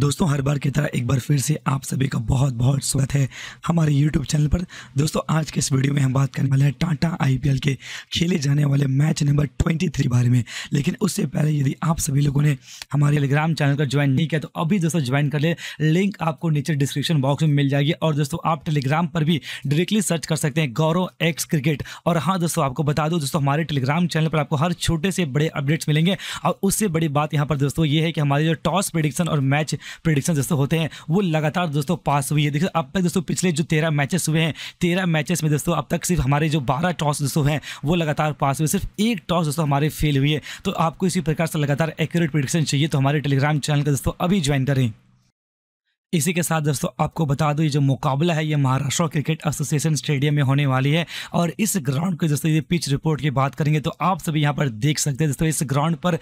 दोस्तों हर बार की तरह एक बार फिर से आप सभी का बहुत बहुत स्वागत है हमारे YouTube चैनल पर दोस्तों आज के इस वीडियो में हम बात करने वाले हैं टाटा आईपीएल के खेले जाने वाले मैच नंबर 23 बारे में लेकिन उससे पहले यदि आप सभी लोगों ने हमारे टेलीग्राम चैनल का ज्वाइन नहीं किया तो अभी दोस्तों ज्वाइन कर ले लिंक आपको नीचे डिस्क्रिप्शन बॉक्स में मिल जाएगी और दोस्तों आप टेलीग्राम पर भी डायरेक्टली सर्च कर सकते हैं गौरव एक्स क्रिकेट और हाँ दोस्तों आपको बता दूँ दोस्तों हमारे टेलीग्राम चैनल पर आपको हर छोटे से बड़े अपडेट्स मिलेंगे और उससे बड़ी बात यहाँ पर दोस्तों ये है कि हमारी जो टॉस प्रिडिक्शन और मैच प्रिडिक्शन दोस्तों होते हैं वो लगातार दोस्तों पास हुई है देखिए अब तक दोस्तों पिछले जो तेरह मैचेस हुए हैं तेरह मैचेस में दोस्तों अब तक सिर्फ हमारे जो बारह टॉस दोस्तों हैं वो लगातार पास हुए सिर्फ एक टॉस दोस्तों हमारे फेल हुई है तो आपको इसी प्रकार से लगातार एक्यूरेट प्रिडिक्शन चाहिए तो हमारे टेलीग्राम चैनल का दोस्तों अभी ज्वाइन करें इसी के साथ दोस्तों आपको बता दूं ये जो मुकाबला है ये महाराष्ट्र क्रिकेट एसोसिएशन स्टेडियम में होने वाली है और इस ग्राउंड को दोस्तों ये पिच रिपोर्ट की बात करेंगे तो आप सभी यहाँ पर देख सकते हैं दोस्तों इस ग्राउंड पर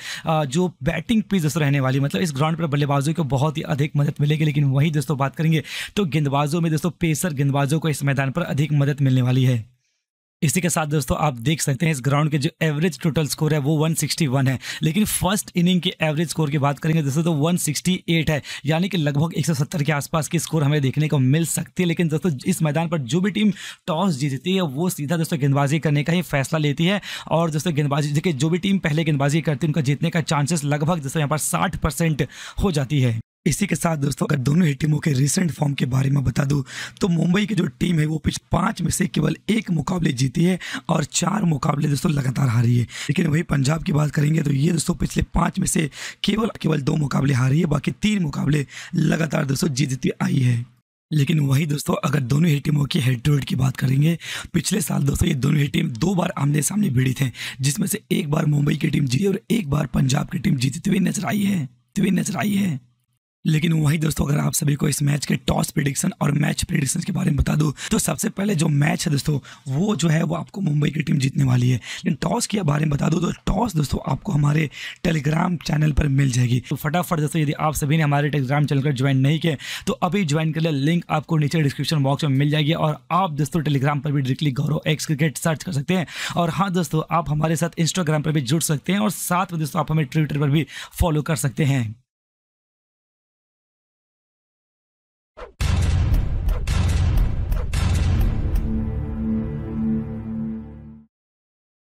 जो बैटिंग पिच दोस्तों रहने वाली मतलब इस ग्राउंड पर बल्लेबाजों को बहुत ही अधिक मदद मिलेगी लेकिन वही दोस्तों बात करेंगे तो गेंदबाजों में दोस्तों पेसर गेंदबाजों को इस मैदान पर अधिक मदद मिलने वाली है इसी के साथ दोस्तों आप देख सकते हैं इस ग्राउंड के जो एवरेज टोटल स्कोर है वो 161 है लेकिन फर्स्ट इनिंग के एवरेज स्कोर की बात करेंगे दोस्तों तो 168 है यानी कि लगभग 170 के आसपास की स्कोर हमें देखने को मिल सकती है लेकिन दोस्तों इस मैदान पर जो भी टीम टॉस जीतती है वो सीधा दोस्तों गेंदबाजी करने का ही फैसला लेती है और दोस्तों गेंदबाजी देखिए जो भी टीम पहले गेंदबाजी करती है उनका जीतने का चांसेस लगभग दोस्तों यहाँ पर साठ हो जाती है इसी के साथ दोस्तों अगर दोनों ही टीमों के रिसेंट फॉर्म के बारे में बता दूं तो मुंबई की जो टीम है वो पिछले पांच में से केवल एक मुकाबले जीती है और चार मुकाबले दोस्तों लगातार हारी है लेकिन वही पंजाब की बात करेंगे तो ये दोस्तों पिछले पांच में से केवल केवल दो मुकाबले हारी है बाकी तीन मुकाबले लगातार दोस्तों जीतती आई है लेकिन वही दोस्तों अगर दोनों ही टीमों की हेड टू हेड की बात करेंगे पिछले साल दोस्तों ये दोनों ही टीम दो बार आमने सामने भिड़ी थे जिसमें से एक बार मुंबई की टीम जीती और एक बार पंजाब की टीम जीती हुई नजर आई है नजर आई है लेकिन वही दोस्तों अगर आप सभी को इस मैच के टॉस प्रिडिक्शन और मैच प्रिडिक्शन के बारे में बता दूँ तो सबसे पहले जो मैच है दोस्तों वो जो है वो आपको मुंबई की टीम जीतने वाली है लेकिन टॉस के बारे में बता दो तो टॉस दोस्तों आपको हमारे टेलीग्राम चैनल पर मिल जाएगी तो फटाफट दोस्तों यदि आप सभी ने हमारे टेलीग्राम चैनल पर ज्वाइन नहीं किए तो अभी ज्वाइन कर ले लिंक आपको नीचे डिस्क्रिप्शन बॉक्स में मिल जाएगी और आप दोस्तों टेलीग्राम पर भी directly Gaurav X cricket search कर सकते हैं और हाँ दोस्तों आप हमारे साथ इंस्टाग्राम पर भी जुड़ सकते हैं और साथ में दोस्तों आप हमें ट्विटर पर भी फॉलो कर सकते हैं